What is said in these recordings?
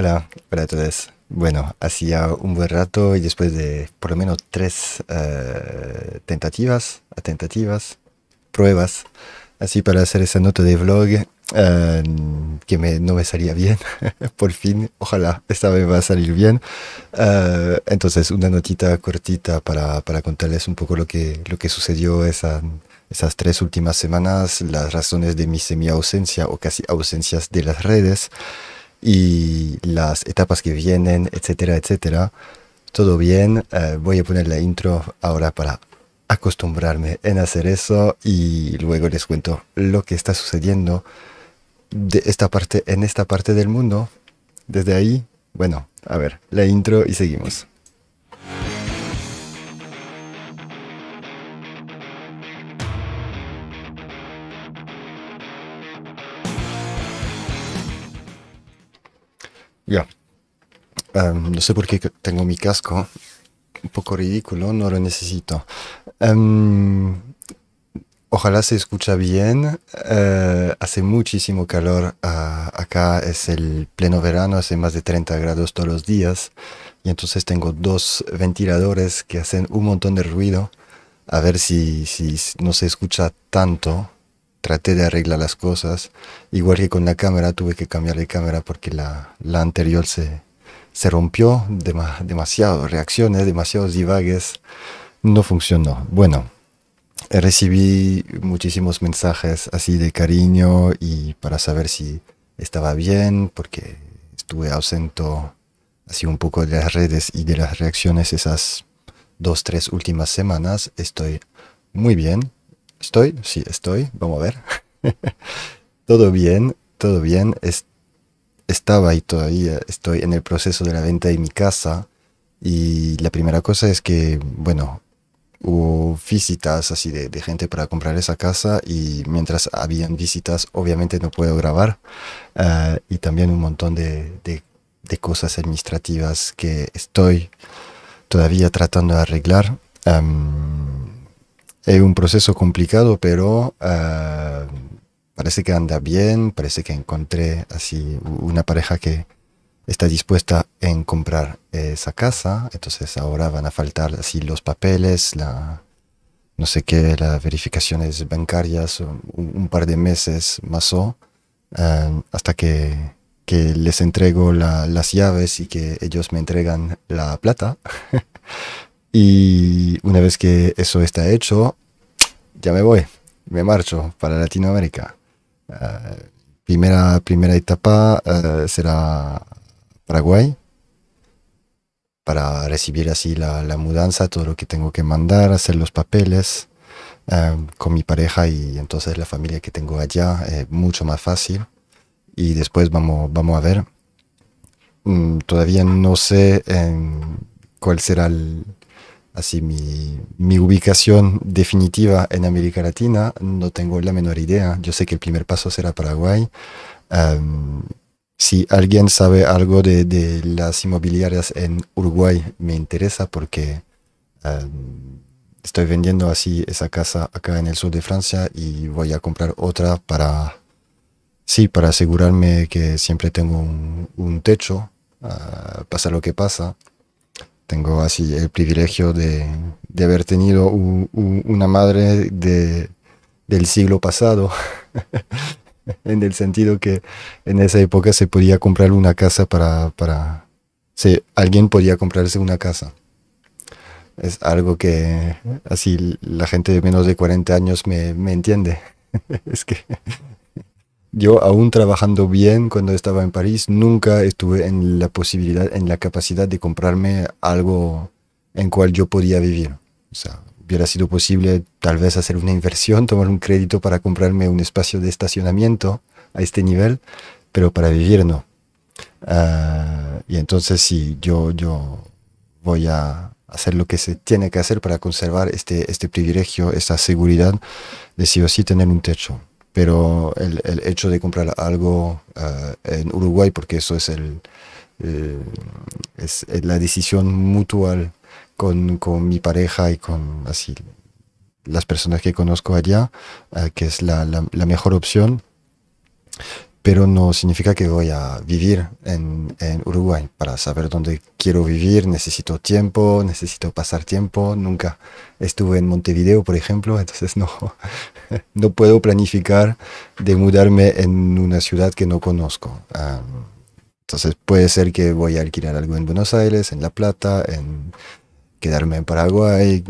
Hola, hola a todos. Bueno, hacía un buen rato y después de por lo menos tres eh, tentativas, tentativas, pruebas, así para hacer esa nota de vlog eh, que no me salía bien, por fin, ojalá esta vez va a salir bien. Eh, entonces, una notita cortita para, contarles un poco lo que, lo que sucedió esas tres últimas semanas, las razones de mi semi ausencia o casi ausencias de las redes y las etapas que vienen, etcétera, etcétera. Todo bien, eh, voy a poner la intro ahora para acostumbrarme en hacer eso y luego les cuento lo que está sucediendo de esta parte en esta parte del mundo. Desde ahí, bueno, a ver, la intro y seguimos. Ya. Em, no sé por qué tengo mi casco. Un poco ridículo, no lo necesito. Em, ojalá se escucha bien. Eh, hace muchísimo calor. Ah, acá es el pleno verano, hace más de 30 grados todos los días. Y entonces tengo dos ventiladores que hacen un montón de ruido. A ver si, si no se escucha tanto traté de arreglar las cosas. Igual que con la cámara, tuve que cambiar de cámara porque la, anterior se, rompió. demasiado reacciones, demasiados divagues. No funcionó. Bueno, recibí muchísimos mensajes así de cariño y para saber si estaba bien, porque estuve ausento así un poco de las redes y de las reacciones esas dos, tres últimas semanas. Estoy muy bien, ¿Estoy? Sí, estoy. Vamos a ver. todo bien, todo bien. estaba y todavía estoy en el proceso de la venta de mi casa. Y la primera cosa es que, bueno, hubo visitas así de, gente para comprar esa casa y mientras habían visitas obviamente no puedo grabar ah, y también un montón de, cosas administrativas que estoy todavía tratando de arreglar. Es un proceso complicado, pero ah, parece que anda bien, parece que encontré así una pareja que está dispuesta en comprar esa casa, entonces ahora van a faltar así los papeles, la no sé qué, las verificaciones bancarias, un, par de meses más o ah, hasta que, les entrego las llaves y que ellos me entregan la plata. Y una vez que eso está hecho, ya me voy, me marcho para Latinoamérica. Eh, primera, primera etapa eh, será Paraguay, para recibir así la, mudanza, todo lo que tengo que mandar, hacer los papeles eh, con mi pareja y entonces la familia que tengo allá es mucho más fácil. Y después vamos, vamos a ver. Mm, todavía no sé en cuál será el así mi, ubicación definitiva en América Latina, no tengo la menor idea. Yo sé que el primer paso será Paraguay. si alguien sabe algo de, las inmobiliarias en Uruguay, me interesa porque estoy vendiendo así esa casa acá en el sur de Francia y voy a comprar otra para, para asegurarme que siempre tengo un, techo, ah, pasa lo que pasa tengo así el privilegio de, haber tenido una madre del siglo pasado, en el sentido que en esa época se podía comprar una casa para... para alguien podía comprarse una casa. Es algo que así la gente de menos de 40 años me, me entiende. es que yo aún trabajando bien cuando estaba en París, nunca estuve en la posibilidad, en la capacidad de comprarme algo en cual yo podía vivir. O sea, hubiera sido posible tal vez hacer una inversión, tomar un crédito para comprarme un espacio de estacionamiento a este nivel, pero para vivir no. Ah, y entonces sí, yo, yo voy a hacer lo que se tiene que hacer para conservar este, este privilegio, esta seguridad de sí o sí tener un techo pero el, el hecho de comprar algo eh, en Uruguay, porque eso es, el, eh, es la decisión mutual con, mi pareja y con así las personas que conozco allá, eh, que es la mejor opción pero no significa que voy a vivir en, Uruguay. Para saber dónde quiero vivir necesito tiempo, necesito pasar tiempo. Nunca estuve en Montevideo, por ejemplo, entonces no, no puedo planificar de mudarme en una ciudad que no conozco. entonces puede ser que voy a alquilar algo en Buenos Aires, en La Plata, en quedarme en Paraguay,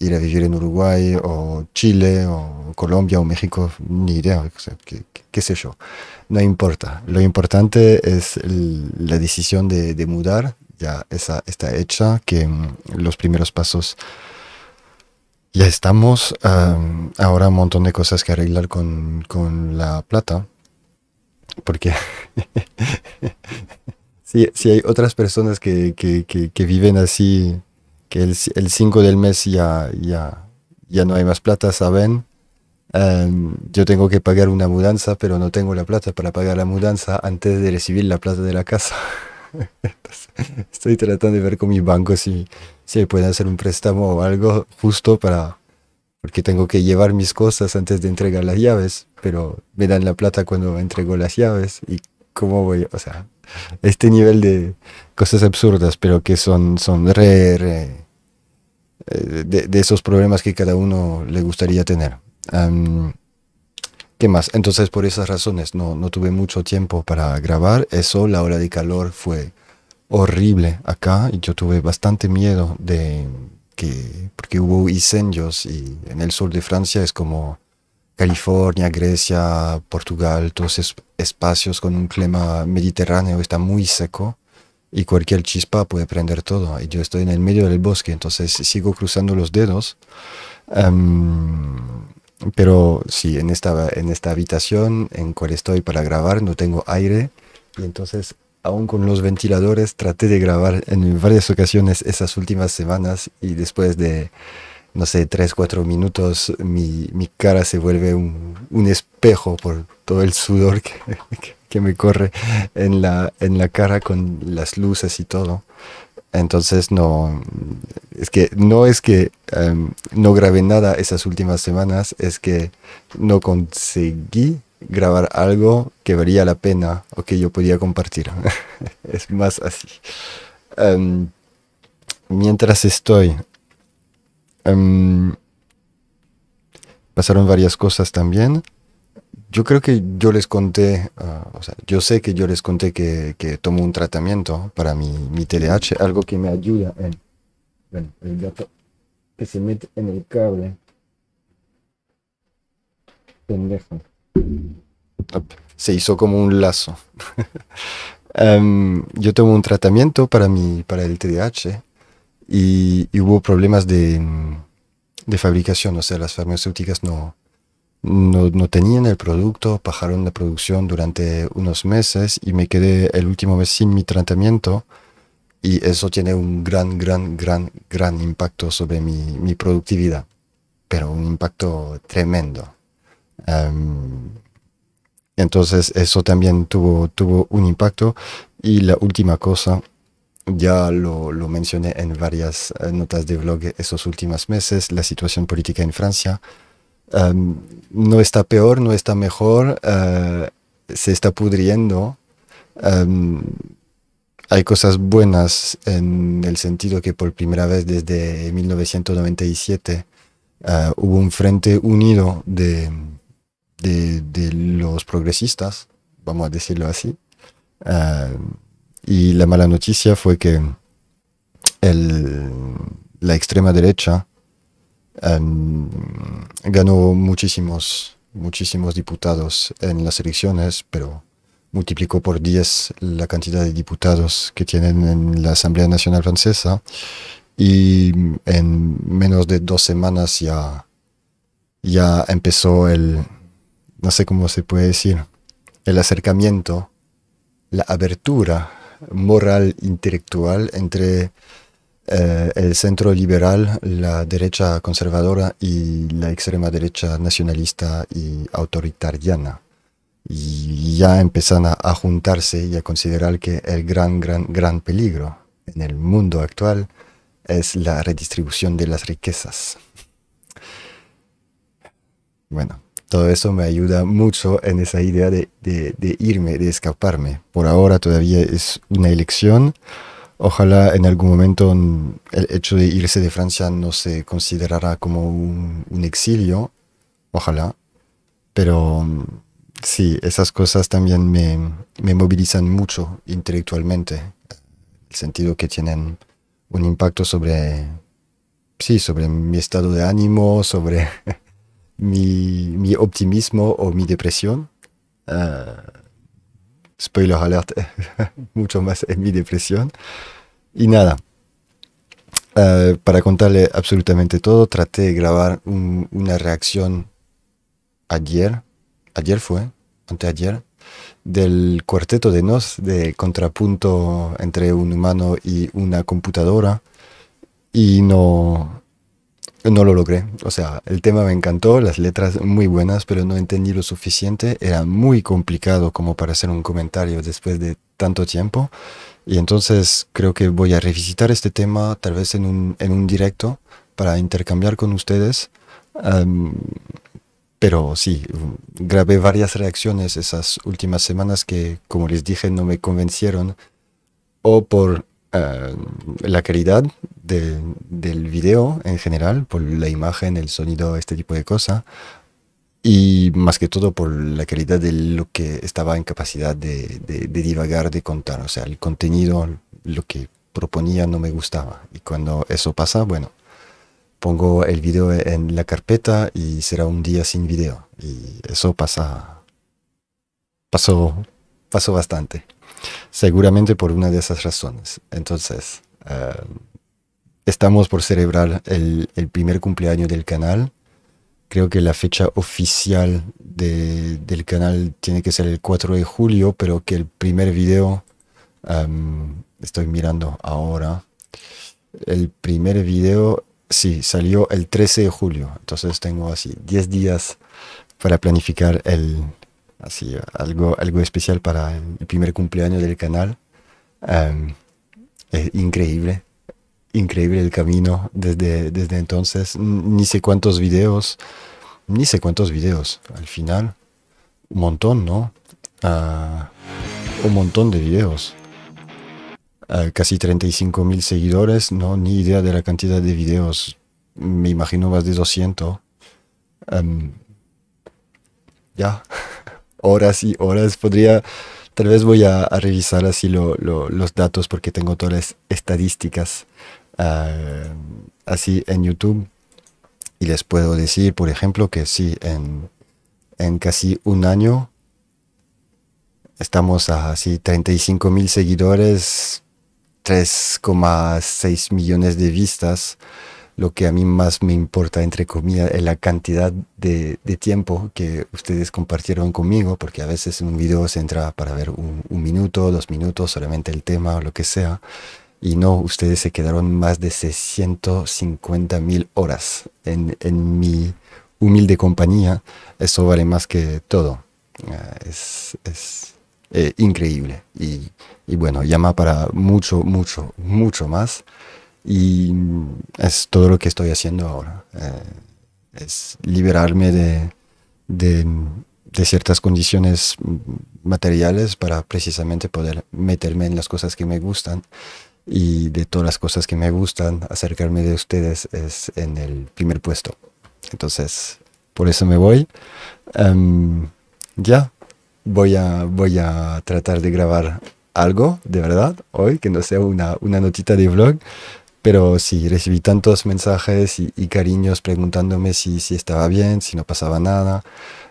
ir a vivir en Uruguay o Chile o Colombia o México, ni idea, qué, sé yo. No importa. Lo importante es la decisión de, mudar, ya esa está hecha, que mm, los primeros pasos ya estamos. ahora un montón de cosas que arreglar con, la plata, porque... si, hay otras personas que, que viven así que el 5 del mes ya, ya, ya no hay más plata, ¿saben? Em, yo tengo que pagar una mudanza, pero no tengo la plata para pagar la mudanza antes de recibir la plata de la casa. estoy tratando de ver con mi banco si, si pueden hacer un préstamo o algo justo para... Porque tengo que llevar mis cosas antes de entregar las llaves, pero me dan la plata cuando entrego las llaves y cómo voy, o sea, este nivel de cosas absurdas, pero que son, son re, eh, de, esos problemas que cada uno le gustaría tener. ¿Qué más? Entonces, por esas razones, no, no tuve mucho tiempo para grabar. Eso, la hora de calor fue horrible acá y yo tuve bastante miedo de que, porque hubo incendios y en el sur de Francia es como California, Grecia, Portugal, todos esos espacios con un clima mediterráneo está muy seco y cualquier chispa puede prender todo. Y yo estoy en el medio del bosque, entonces sigo cruzando los dedos. Em, pero sí, en esta, en esta habitación en cual estoy para grabar no tengo aire y entonces aún con los ventiladores traté de grabar en varias ocasiones esas últimas semanas y después de no sé, tres, cuatro minutos, mi, cara se vuelve un, espejo por todo el sudor que, me corre en la, en la cara con las luces y todo. Entonces no, es que no es que em, no grabé nada esas últimas semanas, es que no conseguí grabar algo que valía la pena o que yo podía compartir. es más así. Em, mientras estoy Em, pasaron varias cosas también. Yo creo que yo les conté, ah, o sea, yo sé que yo les conté que, que tomo un tratamiento para mi, mi TDAH, algo que me ayuda en... Bueno, el gato que se mete en el cable. Se hizo como un lazo. Em, yo tomo un tratamiento para, mi, para el TDAH y, hubo problemas de, de, fabricación, o sea, las farmacéuticas no, no, no, tenían el producto, bajaron la producción durante unos meses y me quedé el último mes sin mi tratamiento y eso tiene un gran, gran, gran, gran impacto sobre mi, mi productividad, pero un impacto tremendo. Em, entonces eso también tuvo, tuvo un impacto y la última cosa ya lo, lo, mencioné en varias eh, notas de blog esos últimos meses, la situación política en Francia em, no está peor, no está mejor, eh, se está pudriendo. Em, hay cosas buenas en el sentido que por primera vez desde 1997 eh, hubo un frente unido de, de, los progresistas, vamos a decirlo así. Em, y la mala noticia fue que el, la extrema derecha ganó muchísimos, muchísimos diputados en las elecciones, pero multiplicó por 10 la cantidad de diputados que tienen en la Asamblea Nacional Francesa y en menos de dos semanas ya, ya empezó el, no sé cómo se puede decir, el acercamiento, la abertura moral intelectual entre eh, el centro liberal, la derecha conservadora y la extrema derecha nacionalista y autoritariana. Y ya empiezan a, a juntarse y a considerar que el gran, gran, gran peligro en el mundo actual es la redistribución de las riquezas. Bueno todo eso me ayuda mucho en esa idea de, irme, de escaparme. Por ahora todavía es una elección. Ojalá en algún momento el hecho de irse de Francia no se considerará como un, exilio. Ojalá. Pero sí, esas cosas también me, me movilizan mucho intelectualmente. El sentido que tienen un impacto sobre, sí, sobre mi estado de ánimo, sobre mi, optimismo o mi depresión. Ah, spoiler alert, mucho más en mi depresión. Y nada, ah, para contarle absolutamente todo, traté de grabar una reacción ayer, ayer fue, anteayer, del cuarteto de Nos, de contrapunto entre un humano y una computadora. Y no, no lo logré, o sea, el tema me encantó, las letras muy buenas, pero no entendí lo suficiente, era muy complicado como para hacer un comentario después de tanto tiempo, y entonces creo que voy a revisitar este tema tal vez en un, directo para intercambiar con ustedes. pero sí, grabé varias reacciones esas últimas semanas que, como les dije, no me convencieron o por eh, la calidad del video en general, por la imagen, el sonido, este tipo de cosas, y más que todo por la calidad de lo que estaba en capacidad de, de divagar, de contar, o sea, el contenido, lo que proponía no me gustaba. Y cuando eso pasa, bueno, pongo el video en la carpeta y será un día sin video. Y eso pasa, pasó, pasó bastante seguramente por una de esas razones. Entonces, eh, estamos por celebrar el, primer cumpleaños del canal. Creo que la fecha oficial del canal tiene que ser el 4 de julio, pero que el primer video, em, estoy mirando ahora, el primer video, sí, salió el 13 de julio. Entonces tengo así 10 días para planificar el, así algo, algo especial para el primer cumpleaños del canal. Em, es increíble, increíble el camino desde, desde entonces. Ni sé cuántos videos, ni sé cuántos videos al final. Un montón, ¿no? Ah, un montón de videos. Ah, casi 35 mil seguidores, no, ni idea de la cantidad de videos. Me imagino más de 200. Em, ya horas y horas. Podría, tal vez voy a, revisar así los datos porque tengo todas las estadísticas ah, así en YouTube. Y les puedo decir, por ejemplo, que sí, en, en casi un año estamos a así 35 mil seguidores, 3,6 millones de vistas lo que a mí más me importa, entre comillas, es la cantidad de, tiempo que ustedes compartieron conmigo, porque a veces en un video se entra para ver un, minuto, dos minutos, solamente el tema o lo que sea. Y no, ustedes se quedaron más de 650 mil horas en, en, mi humilde compañía. Eso vale más que todo. Eh, es, es eh, increíble. Y, y bueno, llama para mucho, mucho, mucho más. Y mm, es todo lo que estoy haciendo ahora. Eh, es liberarme de, de, ciertas condiciones mm, materiales para precisamente poder meterme en las cosas que me gustan. Y de todas las cosas que me gustan, acercarme de ustedes es en el primer puesto. Entonces, por eso me voy. Em, ya, voy, a, voy a tratar de grabar algo de verdad hoy, que no sea una, una notita de vlog, pero sí, recibí tantos mensajes y, cariños preguntándome si, si, estaba bien, si no pasaba nada.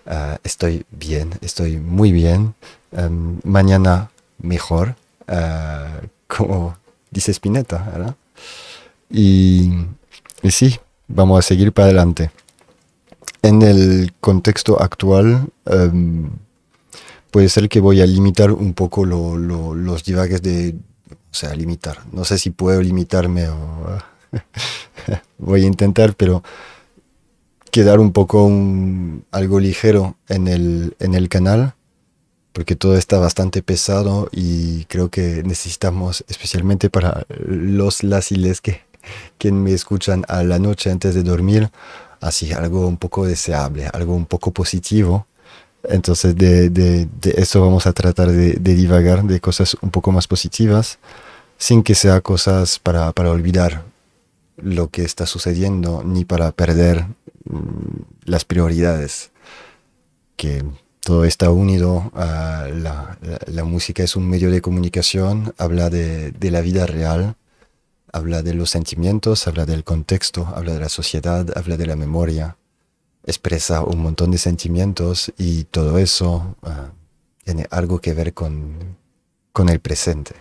Ah, estoy bien, estoy muy bien. Em, mañana mejor, ah, como dice Spinetta, ¿verdad? Y, y sí, vamos a seguir para adelante. En el contexto actual, em, puede ser que voy a limitar un poco los divagues de, sea, limitar. No sé si puedo limitarme o voy a intentar, pero quedar un poco algo ligero en el, en el canal, porque todo está bastante pesado y creo que necesitamos, especialmente para los las que, me escuchan a la noche antes de dormir, así algo un poco deseable, algo un poco positivo. Entonces de, eso vamos a tratar de divagar, de cosas un poco más positivas sin que sea cosas para, olvidar lo que está sucediendo ni para perder mm, las prioridades que todo está unido a la, música es un medio de comunicación, habla de, la vida real, habla de los sentimientos, habla del contexto, habla de la sociedad, habla de la memoria, expresa un montón de sentimientos y todo eso ah, tiene algo que ver con el presente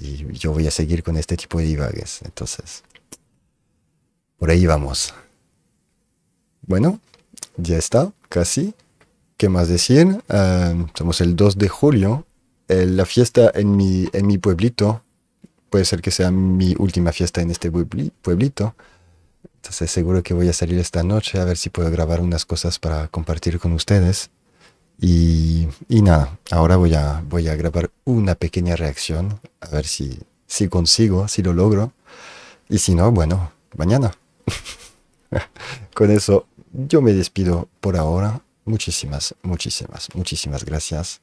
y yo voy a seguir con este tipo de divagues. Entonces, por ahí vamos. Bueno, ya está, casi. que más decir? Uh, ah, somos el 2 de julio. Eh, la fiesta en mi, en mi pueblito. Puede ser que sea mi última fiesta en este pueblito. Entonces seguro que voy a salir esta noche a ver si puedo grabar unas cosas para compartir con ustedes. Y, nada, ahora voy a, voy a grabar una pequeña reacción, a ver si, si consigo, si lo logro. Y si no, bueno, mañana. Con eso yo me despido por ahora. Muchísimas, muchísimas, muchísimas gracias.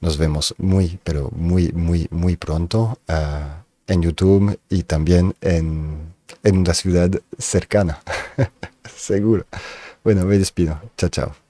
Nos vemos muy, pero muy, muy, muy pronto eh, en YouTube y también en, en una ciudad cercana. Seguro. Bueno, me despido. Chao, chao.